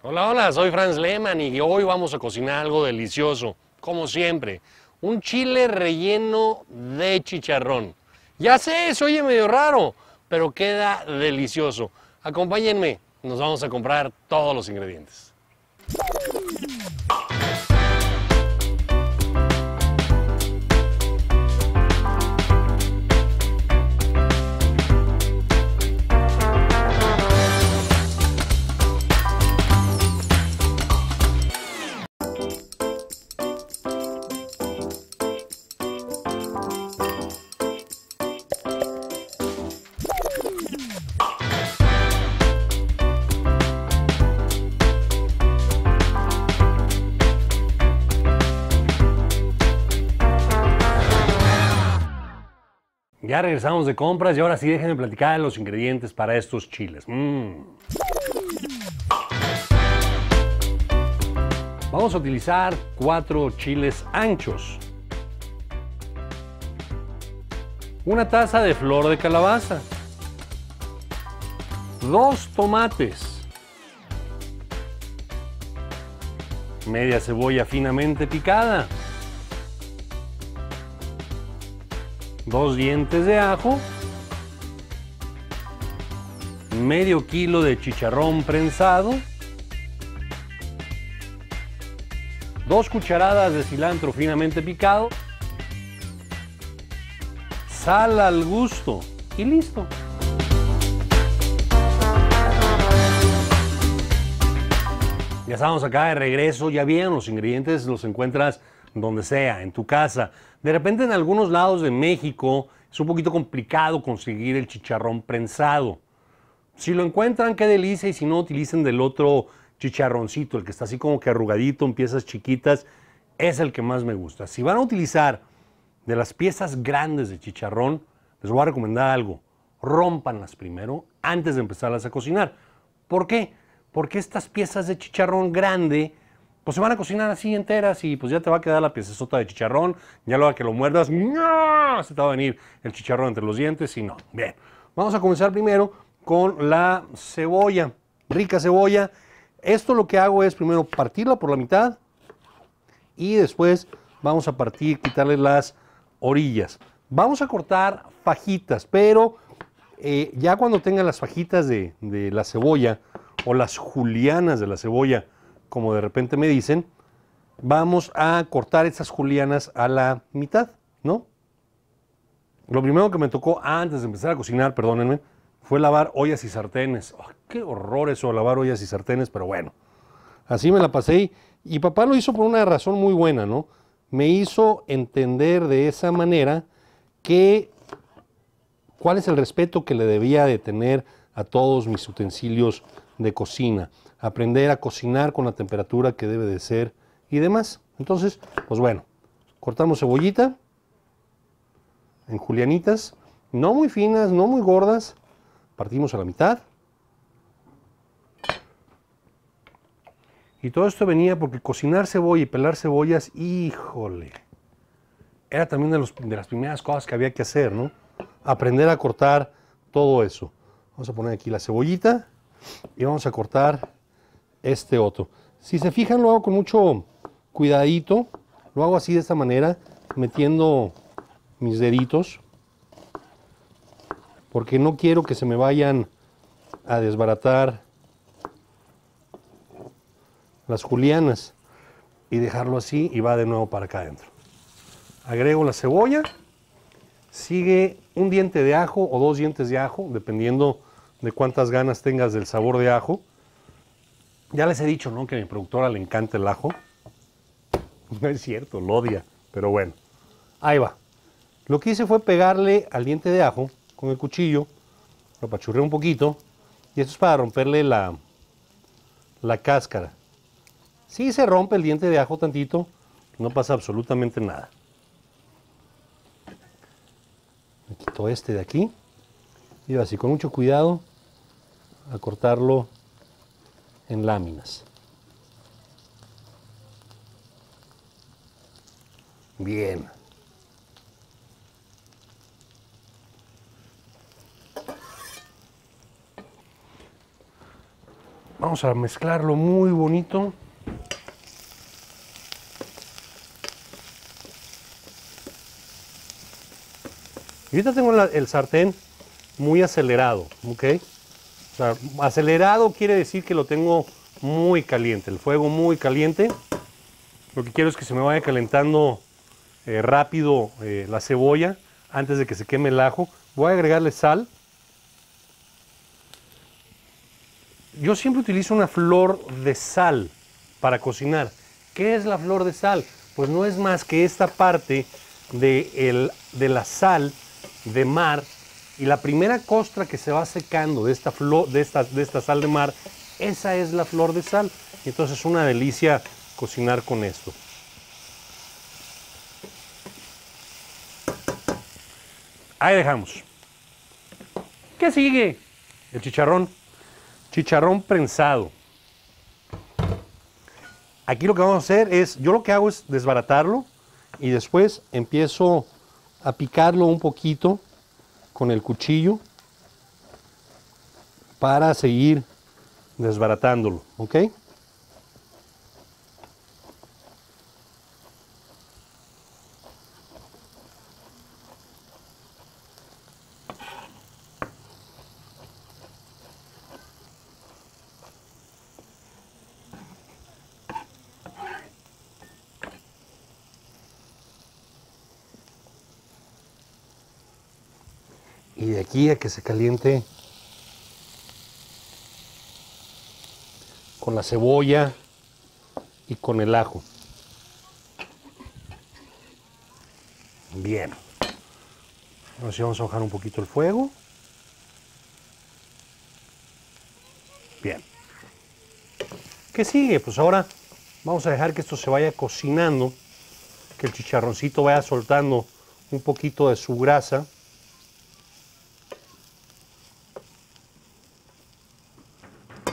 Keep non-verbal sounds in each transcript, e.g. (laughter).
Hola, hola, soy Franz Lehmann y hoy vamos a cocinar algo delicioso, como siempre, un chile relleno de chicharrón. Ya sé, se oye medio raro, pero queda delicioso. Acompáñenme, nos vamos a comprar todos los ingredientes. regresamos de compras y ahora sí déjenme platicar los ingredientes para estos chiles. Mm. Vamos a utilizar cuatro chiles anchos. Una taza de flor de calabaza. Dos tomates. Media cebolla finamente picada. dos dientes de ajo, medio kilo de chicharrón prensado, dos cucharadas de cilantro finamente picado, sal al gusto y listo. Ya estamos acá de regreso, ya bien, los ingredientes los encuentras donde sea, en tu casa. De repente en algunos lados de México es un poquito complicado conseguir el chicharrón prensado. Si lo encuentran, qué delicia, y si no, utilicen del otro chicharroncito, el que está así como que arrugadito en piezas chiquitas, es el que más me gusta. Si van a utilizar de las piezas grandes de chicharrón, les voy a recomendar algo. rompanlas primero antes de empezarlas a cocinar. ¿Por qué? Porque estas piezas de chicharrón grande pues se van a cocinar así enteras y pues ya te va a quedar la piezazota de chicharrón, ya luego que lo muerdas, se te va a venir el chicharrón entre los dientes y no. Bien, vamos a comenzar primero con la cebolla, rica cebolla. Esto lo que hago es primero partirla por la mitad y después vamos a partir, quitarle las orillas. Vamos a cortar fajitas, pero eh, ya cuando tenga las fajitas de la cebolla o las julianas de la cebolla, como de repente me dicen, vamos a cortar esas julianas a la mitad, ¿no? Lo primero que me tocó antes de empezar a cocinar, perdónenme, fue lavar ollas y sartenes. ¡Qué horror eso, lavar ollas y sartenes! Pero bueno, así me la pasé. Y, y papá lo hizo por una razón muy buena, ¿no? Me hizo entender de esa manera que cuál es el respeto que le debía de tener a todos mis utensilios de cocina aprender a cocinar con la temperatura que debe de ser y demás. Entonces, pues bueno, cortamos cebollita en julianitas, no muy finas, no muy gordas, partimos a la mitad. Y todo esto venía porque cocinar cebolla y pelar cebollas, híjole, era también de, los, de las primeras cosas que había que hacer, ¿no? Aprender a cortar todo eso. Vamos a poner aquí la cebollita y vamos a cortar este otro. Si se fijan, lo hago con mucho cuidadito. Lo hago así de esta manera, metiendo mis deditos. Porque no quiero que se me vayan a desbaratar las julianas. Y dejarlo así y va de nuevo para acá adentro. Agrego la cebolla. Sigue un diente de ajo o dos dientes de ajo, dependiendo de cuántas ganas tengas del sabor de ajo. Ya les he dicho, ¿no? Que a mi productora le encanta el ajo. (laughs) No es cierto, lo odia, pero bueno. Ahí va. Lo que hice fue pegarle al diente de ajo con el cuchillo, lo apachurré un poquito, y esto es para romperle la, la cáscara. Si se rompe el diente de ajo tantito, no pasa absolutamente nada. Me quito este de aquí, y así con mucho cuidado a cortarlo en láminas. Bien. Vamos a mezclarlo muy bonito. Y ahorita tengo el sartén muy acelerado, ¿ok? sea, acelerado quiere decir que lo tengo muy caliente, el fuego muy caliente. Lo que quiero es que se me vaya calentando eh, rápido eh, la cebolla antes de que se queme el ajo. Voy a agregarle sal. Yo siempre utilizo una flor de sal para cocinar. ¿Qué es la flor de sal? Pues no es más que esta parte de, de la sal de mar y la primera costra que se va secando de esta, flor, de esta, de esta sal de mar, esa es la flor de sal. Y entonces es una delicia cocinar con esto. Ahí dejamos. ¿Qué sigue? El chicharrón. Chicharrón prensado. Aquí lo que vamos a hacer es, yo lo que hago es desbaratarlo y después empiezo a picarlo un poquito con el cuchillo para seguir desbaratándolo, ¿ok? Y de aquí a que se caliente con la cebolla y con el ajo. Bien. Ahora vamos a bajar un poquito el fuego. Bien. ¿Qué sigue? Pues ahora vamos a dejar que esto se vaya cocinando, que el chicharroncito vaya soltando un poquito de su grasa.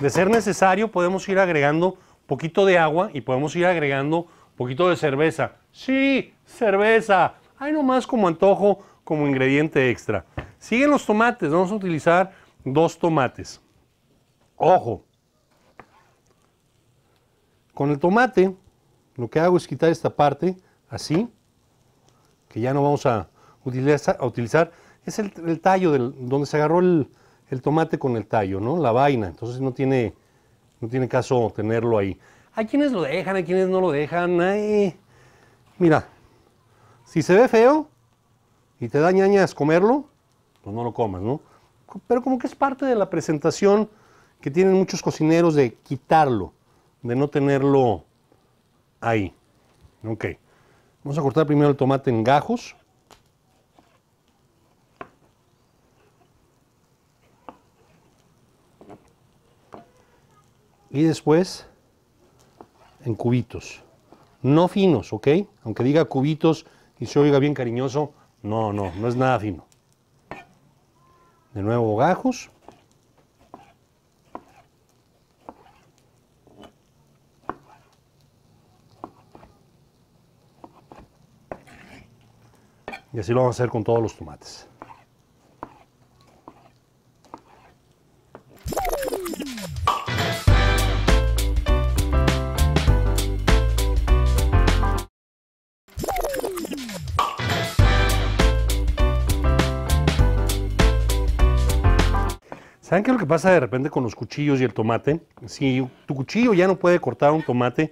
De ser necesario, podemos ir agregando poquito de agua y podemos ir agregando poquito de cerveza. Sí, cerveza. Hay nomás como antojo, como ingrediente extra. Siguen los tomates. Vamos a utilizar dos tomates. Ojo. Con el tomate, lo que hago es quitar esta parte, así, que ya no vamos a utilizar. Es el, el tallo del, donde se agarró el, el tomate con el tallo, ¿no? La vaina. Entonces no tiene, no tiene caso tenerlo ahí. Hay quienes lo dejan, hay quienes no lo dejan. Ay, mira, si se ve feo y te da ñañas comerlo, pues no lo comas, ¿no? Pero como que es parte de la presentación que tienen muchos cocineros de quitarlo, de no tenerlo ahí. Ok. Vamos a cortar primero el tomate en gajos. y después en cubitos. No finos, ¿ok? Aunque diga cubitos y se oiga bien cariñoso, no, no, no es nada fino. De nuevo gajos. Y así lo vamos a hacer con todos los tomates. ¿Saben qué es lo que pasa de repente con los cuchillos y el tomate? Si tu cuchillo ya no puede cortar un tomate,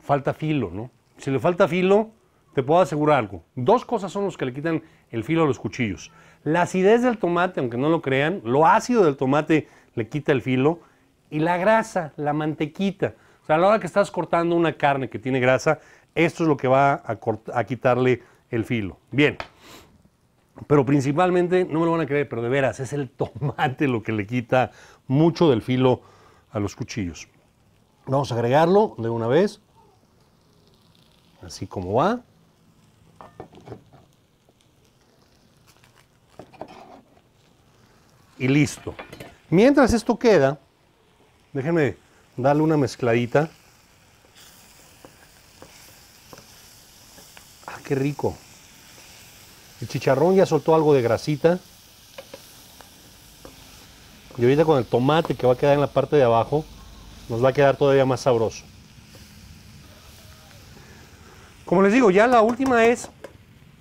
falta filo, ¿no? Si le falta filo, te puedo asegurar algo. Dos cosas son los que le quitan el filo a los cuchillos. La acidez del tomate, aunque no lo crean, lo ácido del tomate le quita el filo y la grasa, la mantequita. O sea, a la hora que estás cortando una carne que tiene grasa, esto es lo que va a, a quitarle el filo. Bien. Pero principalmente, no me lo van a creer, pero de veras, es el (laughs) tomate lo que le quita mucho del filo a los cuchillos. Vamos a agregarlo de una vez, así como va. Y listo. Mientras esto queda, déjenme darle una mezcladita. ¡Ah, qué rico! El chicharrón ya soltó algo de grasita. Y ahorita con el tomate que va a quedar en la parte de abajo, nos va a quedar todavía más sabroso. Como les digo, ya la última es,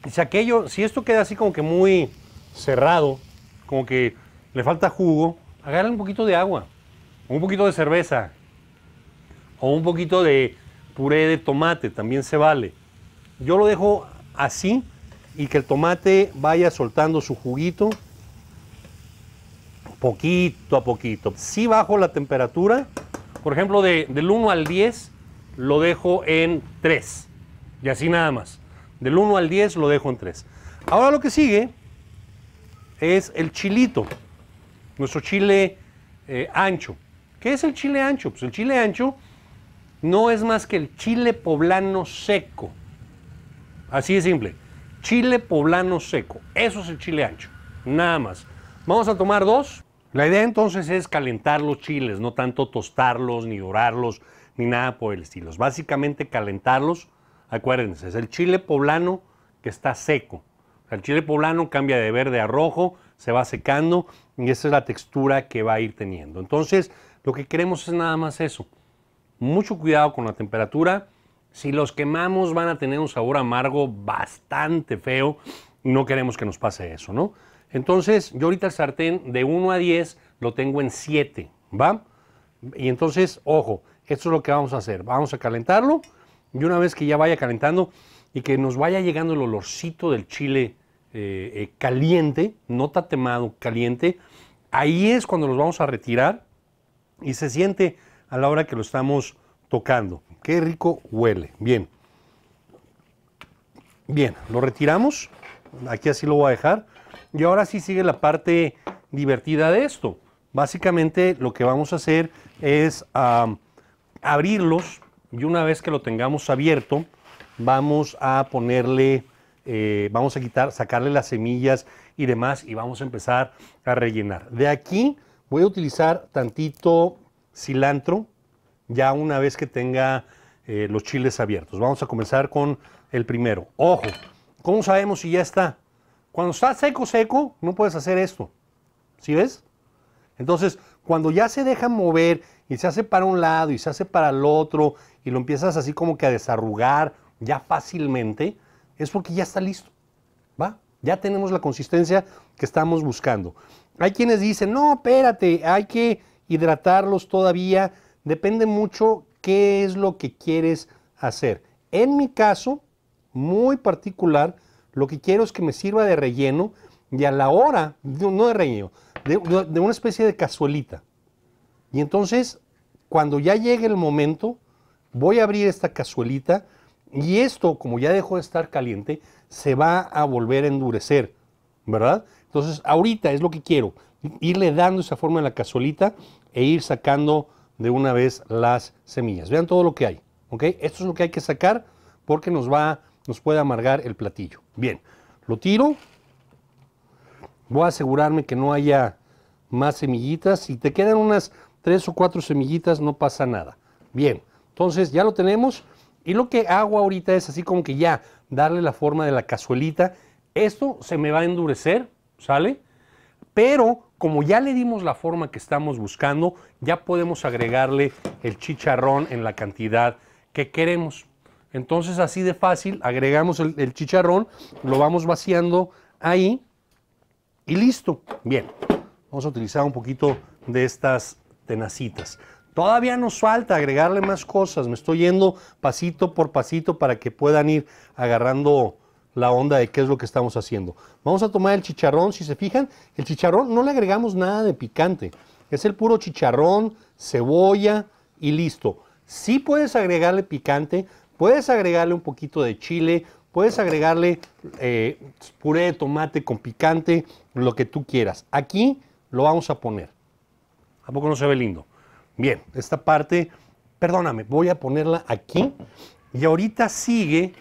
si aquello, si esto queda así como que muy cerrado, como que le falta jugo, agarra un poquito de agua, un poquito de cerveza, o un poquito de puré de tomate, también se vale. Yo lo dejo así y que el tomate vaya soltando su juguito poquito a poquito. Si bajo la temperatura, por ejemplo, del 1 al 10, lo dejo en 3. Y así nada más. Del 1 al 10 lo dejo en 3. Ahora lo que sigue es el chilito, nuestro chile eh, ancho. ¿Qué es el chile ancho? Pues el chile ancho no es más que el chile poblano seco. Así de simple. Chile poblano seco. Eso es el chile ancho. Nada más. Vamos a tomar dos. La idea entonces es calentar los chiles, no tanto tostarlos, ni dorarlos, ni nada por el estilo. Básicamente calentarlos. Acuérdense, es el chile poblano que está seco. El chile poblano cambia de verde a rojo, se va secando y esa es la textura que va a ir teniendo. Entonces, lo que queremos es nada más eso. Mucho cuidado con la temperatura si los quemamos van a tener un sabor amargo bastante feo. No queremos que nos pase eso, ¿no? Entonces, yo ahorita el sartén de 1 a 10 lo tengo en 7, ¿va? Y entonces, ojo, esto es lo que vamos a hacer. Vamos a calentarlo y una vez que ya vaya calentando y que nos vaya llegando el olorcito del chile eh, eh, caliente, no temado, caliente, ahí es cuando los vamos a retirar y se siente a la hora que lo estamos tocando. Qué rico huele. Bien. Bien, lo retiramos. Aquí así lo voy a dejar. Y ahora sí sigue la parte divertida de esto. Básicamente lo que vamos a hacer es abrirlos y una vez que lo tengamos abierto, vamos a ponerle, eh, vamos a quitar, sacarle las semillas y demás y vamos a empezar a rellenar. De aquí voy a utilizar tantito cilantro, ya una vez que tenga eh, los chiles abiertos. Vamos a comenzar con el primero. Ojo, ¿cómo sabemos si ya está? Cuando está seco, seco, no puedes hacer esto. ¿Sí ves? Entonces, cuando ya se deja mover y se hace para un lado y se hace para el otro y lo empiezas así como que a desarrugar ya fácilmente, es porque ya está listo. ¿Va? Ya tenemos la consistencia que estamos buscando. Hay quienes dicen, no, espérate, hay que hidratarlos todavía Depende mucho qué es lo que quieres hacer. En mi caso, muy particular, lo que quiero es que me sirva de relleno y a la hora, no de relleno, de, una especie de cazuelita. Y entonces, cuando ya llegue el momento, voy a abrir esta cazuelita y esto, como ya dejó de estar caliente, se va a volver a endurecer, ¿verdad? Entonces, ahorita es lo que quiero, irle dando esa forma a la cazuelita e ir sacando de una vez las semillas. Vean todo lo que hay, ¿ok? Esto es lo que hay que sacar porque nos va, nos puede amargar el platillo. Bien, lo tiro. Voy a asegurarme que no haya más semillitas. Si te quedan unas tres o cuatro semillitas, no pasa nada. Bien, entonces ya lo tenemos. Y lo que hago ahorita es así como que ya darle la forma de la cazuelita. Esto se me va a endurecer, ¿sale? Pero como ya le dimos la forma que estamos buscando, ya podemos agregarle el chicharrón en la cantidad que queremos. Entonces así de fácil, agregamos el, chicharrón, lo vamos vaciando ahí y listo. Bien, vamos a utilizar un poquito de estas tenacitas. Todavía nos falta agregarle más cosas, me estoy yendo pasito por pasito para que puedan ir agarrando la onda de qué es lo que estamos haciendo. Vamos a tomar el chicharrón, si se fijan, el chicharrón no le agregamos nada de picante. Es el puro chicharrón, cebolla y listo. si puedes agregarle picante, puedes agregarle un poquito de chile, puedes agregarle eh, puré de tomate con picante, lo que tú quieras. Aquí lo vamos a poner. ¿A poco no se ve lindo? Bien, esta parte, perdóname, voy a ponerla aquí. Y ahorita sigue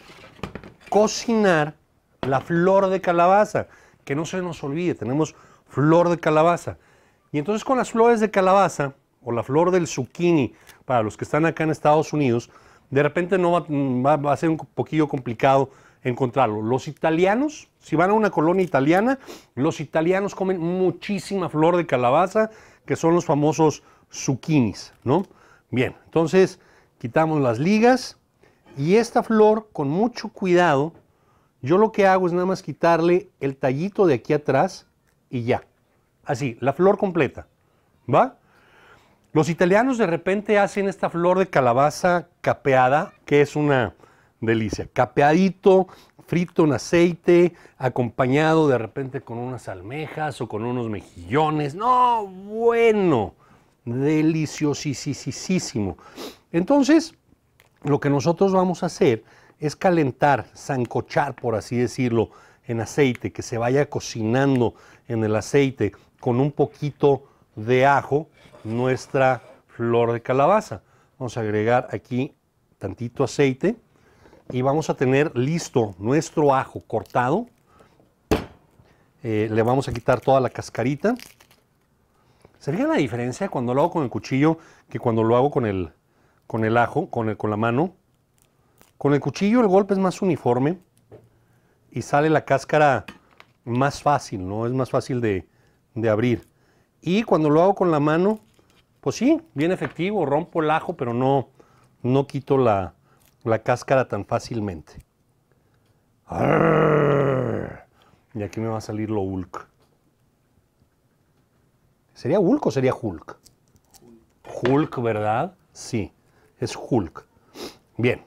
cocinar la flor de calabaza. Que no se nos olvide, tenemos flor de calabaza. Y entonces con las flores de calabaza o la flor del zucchini, para los que están acá en Estados Unidos, de repente no va, a ser un poquillo complicado encontrarlo. Los italianos, si van a una colonia italiana, los italianos comen muchísima flor de calabaza, que son los famosos zucchinis, ¿no? Bien, entonces quitamos las ligas y esta flor, con mucho cuidado, yo lo que hago es nada más quitarle el tallito de aquí atrás y ya. Así, la flor completa. ¿Va? Los italianos de repente hacen esta flor de calabaza capeada, que es una delicia. Capeadito, frito en aceite, acompañado de repente con unas almejas o con unos mejillones. No, bueno, deliciosísimo. Entonces, lo que nosotros vamos a hacer es calentar, zancochar, por así decirlo, en aceite, que se vaya cocinando en el aceite con un poquito de ajo nuestra flor de calabaza. Vamos a agregar aquí tantito aceite y vamos a tener listo nuestro ajo cortado. Eh, le vamos a quitar toda la cascarita. ¿Se fijan la diferencia cuando lo hago con el cuchillo que cuando lo hago con el, con el ajo, con, el, con la mano. Con el cuchillo el golpe es más uniforme y sale la cáscara más fácil, ¿no? Es más fácil de, abrir. Y cuando lo hago con la mano, pues sí, bien efectivo, rompo el ajo, pero no, no quito la, cáscara tan fácilmente. y aquí me va a salir lo Hulk. ¿Sería Hulk o sería Hulk? Hulk, ¿verdad? Sí es Hulk. Bien,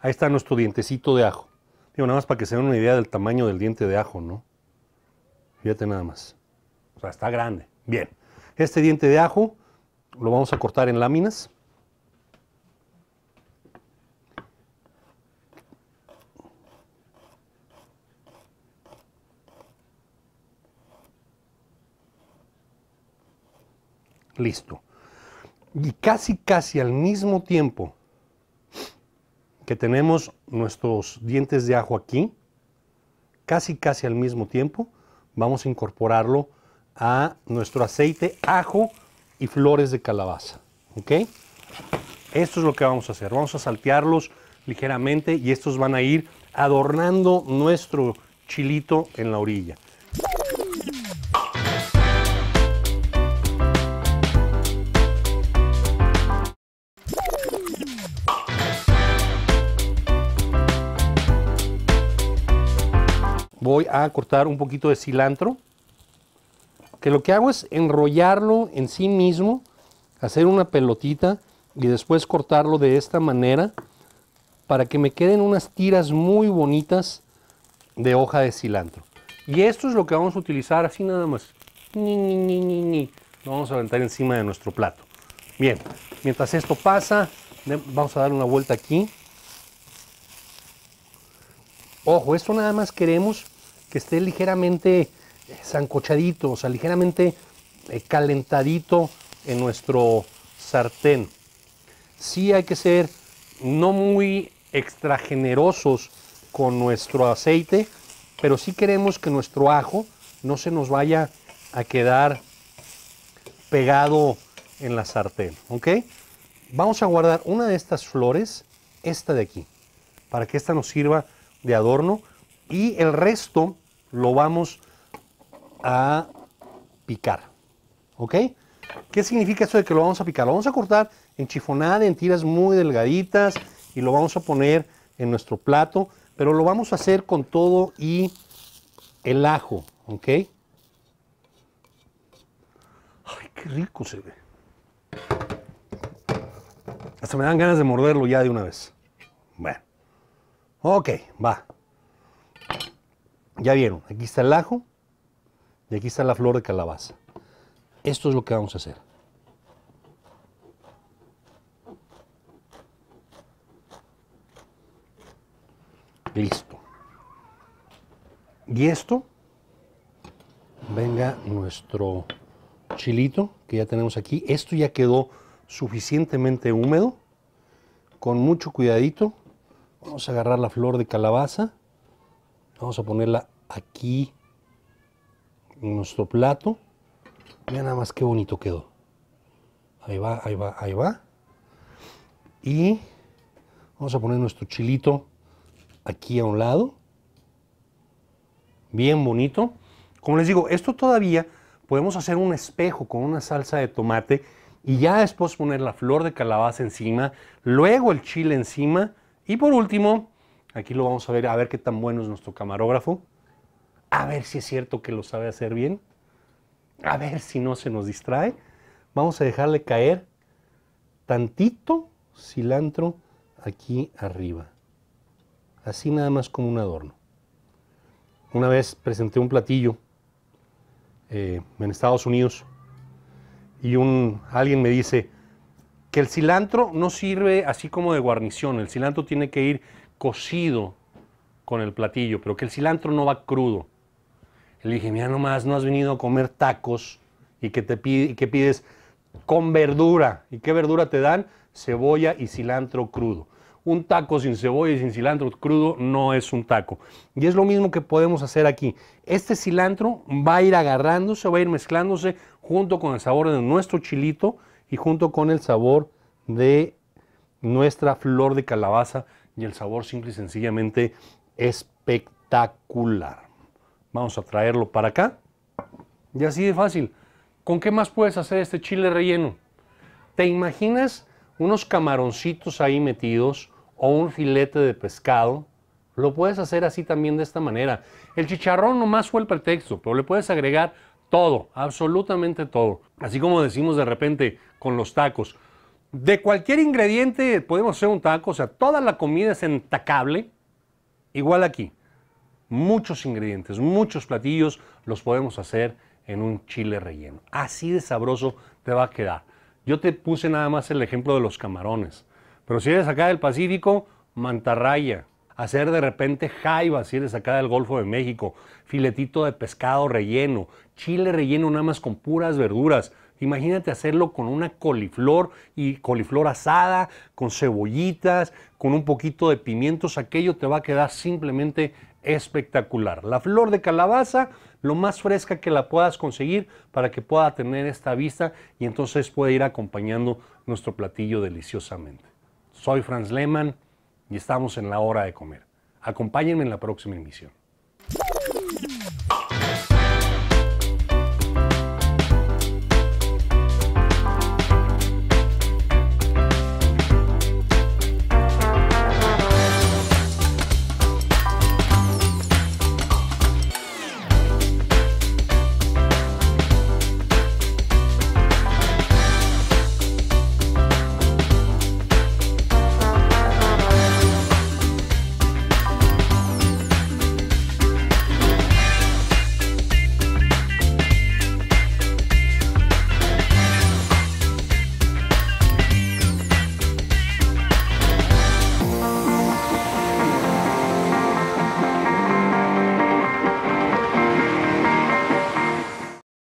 ahí está nuestro dientecito de ajo. Digo, nada más para que se den una idea del tamaño del diente de ajo, ¿no? Fíjate nada más. O sea, está grande. Bien, este diente de ajo lo vamos a cortar en láminas. Listo. Y casi, casi al mismo tiempo que tenemos nuestros dientes de ajo aquí, casi, casi al mismo tiempo, vamos a incorporarlo a nuestro aceite, ajo y flores de calabaza. ¿Ok? Esto es lo que vamos a hacer. Vamos a saltearlos ligeramente y estos van a ir adornando nuestro chilito en la orilla. a cortar un poquito de cilantro, que lo que hago es enrollarlo en sí mismo, hacer una pelotita y después cortarlo de esta manera para que me queden unas tiras muy bonitas de hoja de cilantro. Y esto es lo que vamos a utilizar así nada más. Ni, ni, ni, ni, ni. Lo vamos a aventar encima de nuestro plato. Bien, mientras esto pasa, vamos a dar una vuelta aquí. Ojo, esto nada más queremos que esté ligeramente zancochadito, eh, o sea, ligeramente eh, calentadito en nuestro sartén. Sí hay que ser no muy extra generosos con nuestro aceite, pero sí queremos que nuestro ajo no se nos vaya a quedar pegado en la sartén, ¿ok? Vamos a guardar una de estas flores, esta de aquí, para que esta nos sirva de adorno y el resto lo vamos a picar. ¿Ok? ¿Qué significa esto de que lo vamos a picar? Lo vamos a cortar en chifonada, en tiras muy delgaditas y lo vamos a poner en nuestro plato, pero lo vamos a hacer con todo y el ajo, ¿ok? Ay, qué rico se ve. Hasta me dan ganas de morderlo ya de una vez. Bueno, ok, va. Ya vieron, aquí está el ajo y aquí está la flor de calabaza. Esto es lo que vamos a hacer. Listo. Y esto, venga nuestro chilito que ya tenemos aquí. Esto ya quedó suficientemente húmedo. Con mucho cuidadito, vamos a agarrar la flor de calabaza. Vamos a ponerla aquí en nuestro plato. Vean nada más qué bonito quedó. Ahí va, ahí va, ahí va. Y vamos a poner nuestro chilito aquí a un lado. Bien bonito. Como les digo, esto todavía podemos hacer un espejo con una salsa de tomate y ya después poner la flor de calabaza encima, luego el chile encima y por último Aquí lo vamos a ver, a ver qué tan bueno es nuestro camarógrafo, a ver si es cierto que lo sabe hacer bien, a ver si no se nos distrae. Vamos a dejarle caer tantito cilantro aquí arriba. Así nada más como un adorno. Una vez presenté un platillo eh, en Estados Unidos y un, alguien me dice que el cilantro no sirve así como de guarnición. El cilantro tiene que ir cocido con el platillo, pero que el cilantro no va crudo. Le dije, mira nomás, no has venido a comer tacos y que, te pide, que pides con verdura. ¿Y qué verdura te dan? Cebolla y cilantro crudo. Un taco sin cebolla y sin cilantro crudo no es un taco. Y es lo mismo que podemos hacer aquí. Este cilantro va a ir agarrándose, va a ir mezclándose junto con el sabor de nuestro chilito y junto con el sabor de nuestra flor de calabaza y el sabor simple y sencillamente espectacular. Vamos a traerlo para acá. Y así de fácil. ¿Con qué más puedes hacer este chile relleno? ¿Te imaginas unos camaroncitos ahí metidos o un filete de pescado? Lo puedes hacer así también de esta manera. El chicharrón nomás fue el pretexto, pero le puedes agregar todo, absolutamente todo. Así como decimos de repente con los tacos, de cualquier ingrediente podemos hacer un taco, o sea, toda la comida es entacable, igual aquí. Muchos ingredientes, muchos platillos los podemos hacer en un chile relleno. Así de sabroso te va a quedar. Yo te puse nada más el ejemplo de los camarones, pero si eres acá del Pacífico, mantarraya, hacer de repente jaiba, si eres acá del Golfo de México, filetito de pescado relleno, chile relleno nada más con puras verduras, Imagínate hacerlo con una coliflor y coliflor asada, con cebollitas, con un poquito de pimientos, aquello te va a quedar simplemente espectacular. La flor de calabaza, lo más fresca que la puedas conseguir para que pueda tener esta vista y entonces puede ir acompañando nuestro platillo deliciosamente. Soy Franz Lehmann y estamos en la hora de comer. Acompáñenme en la próxima emisión.